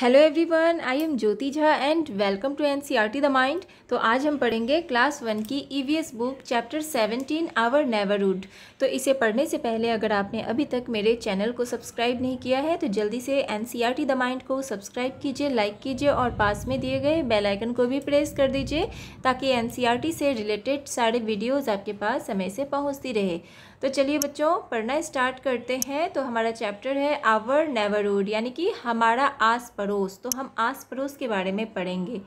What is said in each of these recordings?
Hello everyone I am Jyoti Jha and welcome to NCERT the mind तो आज हम पढ़ेंगे क्लास वन की EVS book chapter seventeen our neighbourhood तो इसे पढ़ने से पहले अगर आपने अभी तक मेरे चैनल को सब्सक्राइब नहीं किया है तो जल्दी से एनसीईआरटी द माइंड को सब्सक्राइब कीजिए लाइक कीजिए और पास में दिए गए बेलाइकन को भी प्रेस कर दीजिए ताकि एन e से रिलेटेड सारे वीडियोज़ आपके पास समय से पहुँचती रहे तो चलिए बच्चों पढ़ना स्टार्ट करते हैं तो हमारा चैप्टर है आवर नेवरहुड यानी कि हमारा आस पड़ोस तो हम आस पड़ोस के बारे में पढ़ेंगे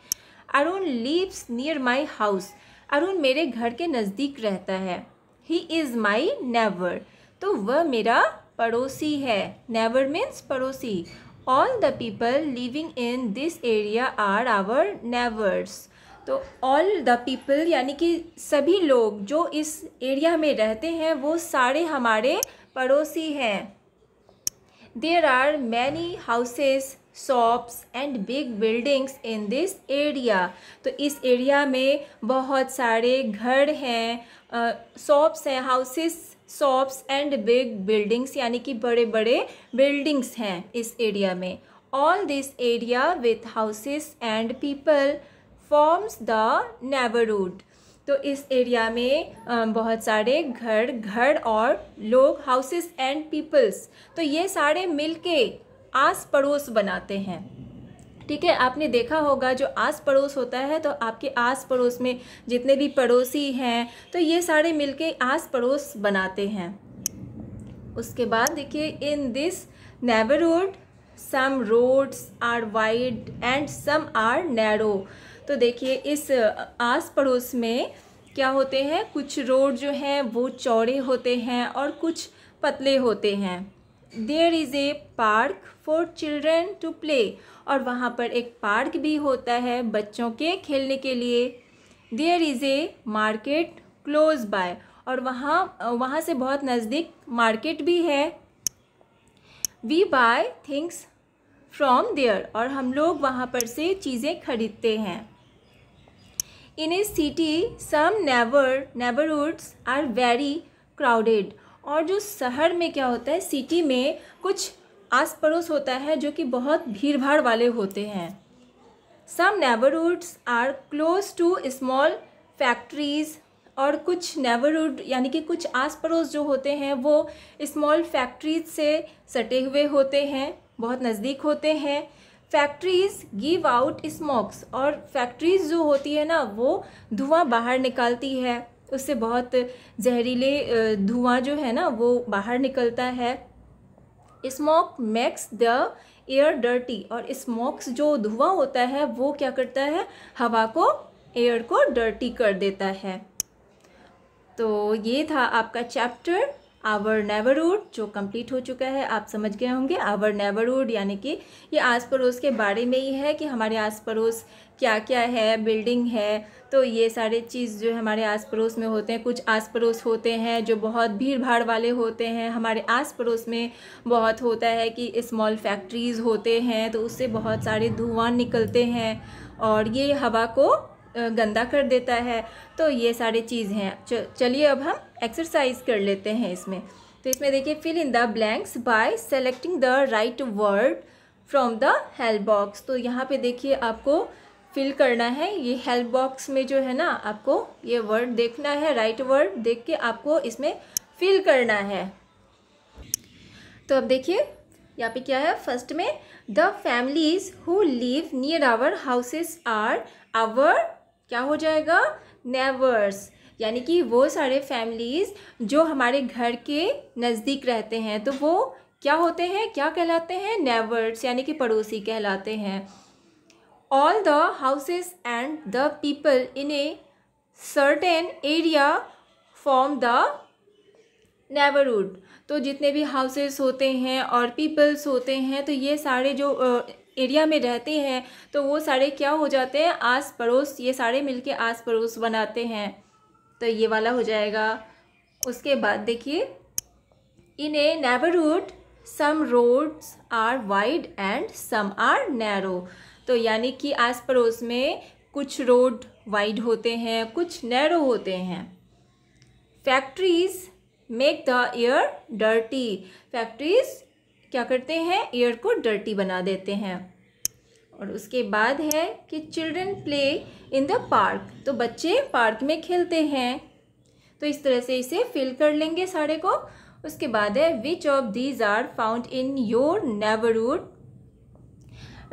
Arun lives near my house Arun मेरे घर के नज़दीक रहता है ही इज़ माई नेवर तो वह मेरा पड़ोसी है नेवर मीन्स पड़ोसी all the people living in this area are our neighbours तो ऑल द पीपल यानी कि सभी लोग जो इस एरिया में रहते हैं वो सारे हमारे पड़ोसी हैं there are many houses shops and big buildings in this area तो इस एरिया में बहुत सारे घर हैं शॉप्स हैं houses shops and big buildings यानी कि बड़े बड़े बिल्डिंग्स हैं इस एरिया में all this area with houses and people forms the neighbourhood तो इस एरिया में बहुत सारे घर घर और लोग हाउसेस एंड पीपल्स तो ये सारे मिलके आस पड़ोस बनाते हैं ठीक है आपने देखा होगा जो आस पड़ोस होता है तो आपके आस पड़ोस में जितने भी पड़ोसी हैं तो ये सारे मिलके आस पड़ोस बनाते हैं उसके बाद देखिए in this neighbourhood some roads are wide and some are narrow तो देखिए इस आस पड़ोस में क्या होते हैं कुछ रोड जो हैं वो चौड़े होते हैं और कुछ पतले होते हैं there is a park for children to play और वहाँ पर एक पार्क भी होता है बच्चों के खेलने के लिए there is a market close by और वहाँ वहाँ से बहुत नज़दीक मार्केट भी है we buy things from there और हम लोग वहाँ पर से चीज़ें खरीदते हैं in a city some never neighbourhoods are very crowded और जो शहर में क्या होता है सिटी में कुछ आस पड़ोस होता है जो कि बहुत भीड़ भाड़ वाले होते हैं some neighbourhoods are close to small factories और कुछ नेबरहुड यानी कि कुछ आस पड़ोस जो होते हैं वो स्मॉल फैक्ट्रीज से सटे हुए होते हैं बहुत नज़दीक होते हैं फैक्ट्रीज़ गिव आउट स्मोक्स और फैक्ट्रीज़ जो होती है ना वो धुआं बाहर निकालती है उससे बहुत जहरीले धुआं जो है ना वो बाहर निकलता है smoke makes the air dirty और स्मोक्स जो धुआं होता है वो क्या करता है हवा को एयर को डर्टी कर देता है तो ये था आपका चैप्टर आवर नेबरहुड जो कंप्लीट हो चुका है आप समझ गए होंगे आवर नेबरहुड यानी कि ये आस पड़ोस के बारे में ही है कि हमारे आस पड़ोस क्या क्या है बिल्डिंग है तो ये सारे चीज़ जो हमारे आस पड़ोस में होते हैं कुछ आस पड़ोस होते हैं जो बहुत भीड़ भाड़ वाले होते हैं हमारे आस पड़ोस में बहुत होता है कि स्मॉल फैक्ट्रीज़ होते हैं तो उससे बहुत सारे धुआं निकलते हैं और ये हवा को गंदा कर देता है तो ये सारे चीज़ हैं चलिए अब हम एक्सरसाइज कर लेते हैं इसमें तो इसमें देखिए fill in the blanks by selecting the right word from the help box तो यहाँ पे देखिए आपको फिल करना है ये हेल्प बॉक्स में जो है ना आपको ये वर्ड देखना है राइट वर्ड देख के आपको इसमें फिल करना है तो अब देखिए यहाँ पे क्या है फर्स्ट में the families who live near our houses are our क्या हो जाएगा नेवर्स यानी कि वो सारे फैमिलीज़ जो हमारे घर के नज़दीक रहते हैं तो वो क्या होते हैं क्या कहलाते हैं नेवर्स यानी कि पड़ोसी कहलाते हैं all the houses and the people in a certain area form the neighbourhood तो जितने भी हाउसेस होते हैं और पीपल्स होते हैं तो ये सारे जो एरिया में रहते हैं तो वो सारे क्या हो जाते हैं आस पड़ोस ये सारे मिलके आस पड़ोस बनाते हैं तो ये वाला हो जाएगा उसके बाद देखिए in a neighbourhood some roads are wide and some are narrow तो यानी कि आस पड़ोस में कुछ रोड वाइड होते हैं कुछ नैरो होते हैं factories make the air dirty factories क्या करते हैं एयर को डर्टी बना देते हैं और उसके बाद है कि children play in the park तो बच्चे पार्क में खेलते हैं तो इस तरह से इसे फिल कर लेंगे सारे को उसके बाद है which of these are found in your neighbourhood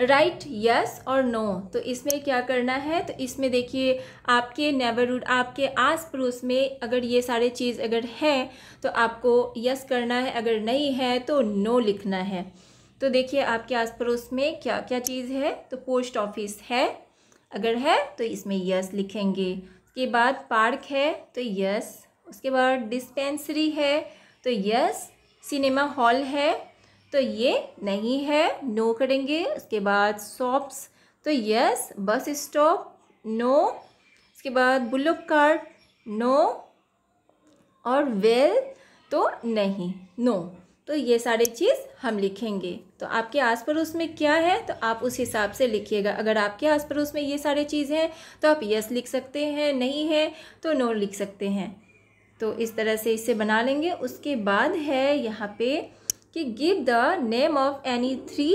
right yes और नो तो इसमें क्या करना है तो इसमें देखिए आपके नेबरहुड आपके आस पड़ोस में अगर ये सारे चीज़ अगर है तो आपको यस yes करना है अगर नहीं है तो नो no लिखना है तो देखिए आपके आस पड़ोस में क्या क्या चीज़ है तो पोस्ट ऑफिस है अगर है तो इसमें यस yes लिखेंगे उसके बाद पार्क है तो यस yes. उसके बाद डिस्पेंसरी है तो यस सिनेमा हॉल है तो ये नहीं है नो करेंगे उसके बाद सॉप्स तो यस बस स्टॉप नो उसके बाद बुलुक कार्ट नो और वेल तो नहीं नो तो ये सारे चीज़ हम लिखेंगे तो आपके आस पड़ोस में क्या है तो आप उस हिसाब से लिखिएगा अगर आपके आस पड़ोस में ये सारे चीज़ हैं तो आप यस लिख सकते हैं नहीं है तो नो लिख सकते हैं तो इस तरह से इसे बना लेंगे उसके बाद है यहाँ पे कि give the name of any three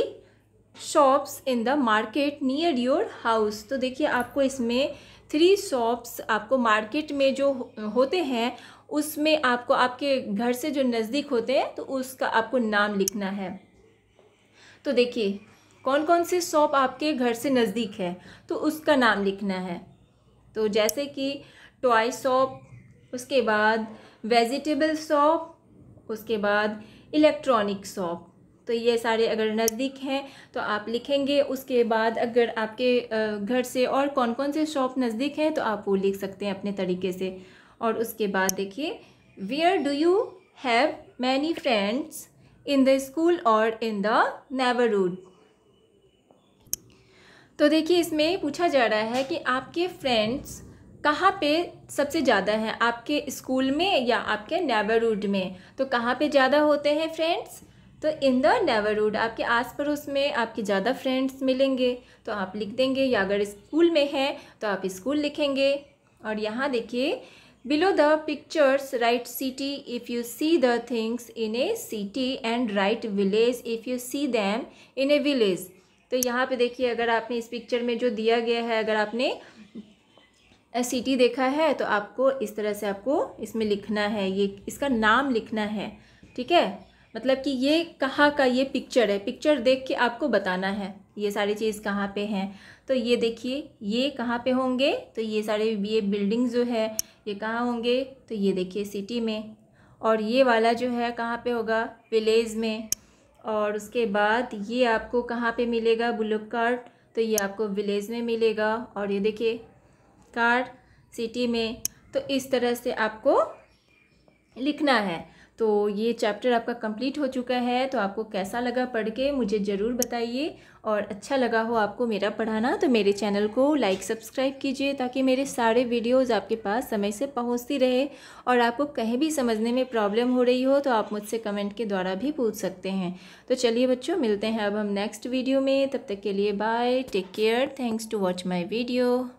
shops in the market near your house तो देखिए आपको इसमें थ्री शॉप्स आपको मार्केट में जो होते हैं उसमें आपको आपके घर से जो नज़दीक होते हैं तो उसका आपको नाम लिखना है तो देखिए कौन कौन से शॉप आपके घर से नज़दीक है तो उसका नाम लिखना है तो जैसे कि टॉय शॉप उसके बाद वेजिटेबल शॉप उसके बाद इलेक्ट्रॉनिक शॉप तो ये सारे अगर नज़दीक हैं तो आप लिखेंगे उसके बाद अगर आपके घर से और कौन कौन से शॉप नज़दीक हैं तो आप वो लिख सकते हैं अपने तरीके से और उसके बाद देखिए where do you have many friends in the school और इन द नेबरहुड तो देखिए इसमें पूछा जा रहा है कि आपके फ्रेंड्स कहाँ पे सबसे ज़्यादा है आपके स्कूल में या आपके नेबरहुड में तो कहाँ पे ज़्यादा होते हैं फ्रेंड्स तो इन द नेबरहुड आपके आस पड़ोस में आपके ज़्यादा फ्रेंड्स मिलेंगे तो आप लिख देंगे या अगर स्कूल में है तो आप स्कूल लिखेंगे और यहाँ देखिए below the pictures write city if you see the things in a city and write village if you see them in a village तो यहाँ पे देखिए अगर आपने इस पिक्चर में जो दिया गया है अगर आपने सिटी देखा है तो आपको इस तरह से आपको इसमें लिखना है ये इसका नाम लिखना है ठीक है मतलब कि ये कहाँ का ये पिक्चर है पिक्चर देख के आपको बताना है ये सारी चीज़ कहाँ पे हैं तो ये देखिए ये कहाँ पे होंगे तो ये सारे ये बिल्डिंग जो है ये कहाँ होंगे तो ये देखिए सिटी में और ये वाला जो है कहाँ पे होगा विलेज में और उसके बाद ये आपको कहाँ पे मिलेगा ब्लू कार्ट तो ये आपको विलेज में मिलेगा और ये देखिए कार्ड सिटी में तो इस तरह से आपको लिखना है तो ये चैप्टर आपका कंप्लीट हो चुका है तो आपको कैसा लगा पढ़ के मुझे ज़रूर बताइए और अच्छा लगा हो आपको मेरा पढ़ाना तो मेरे चैनल को लाइक सब्सक्राइब कीजिए ताकि मेरे सारे वीडियोस आपके पास समय से पहुंचती रहे और आपको कहीं भी समझने में प्रॉब्लम हो रही हो तो आप मुझसे कमेंट के द्वारा भी पूछ सकते हैं तो चलिए बच्चों मिलते हैं अब हम नेक्स्ट वीडियो में तब तक के लिए bye take care thanks to watch my video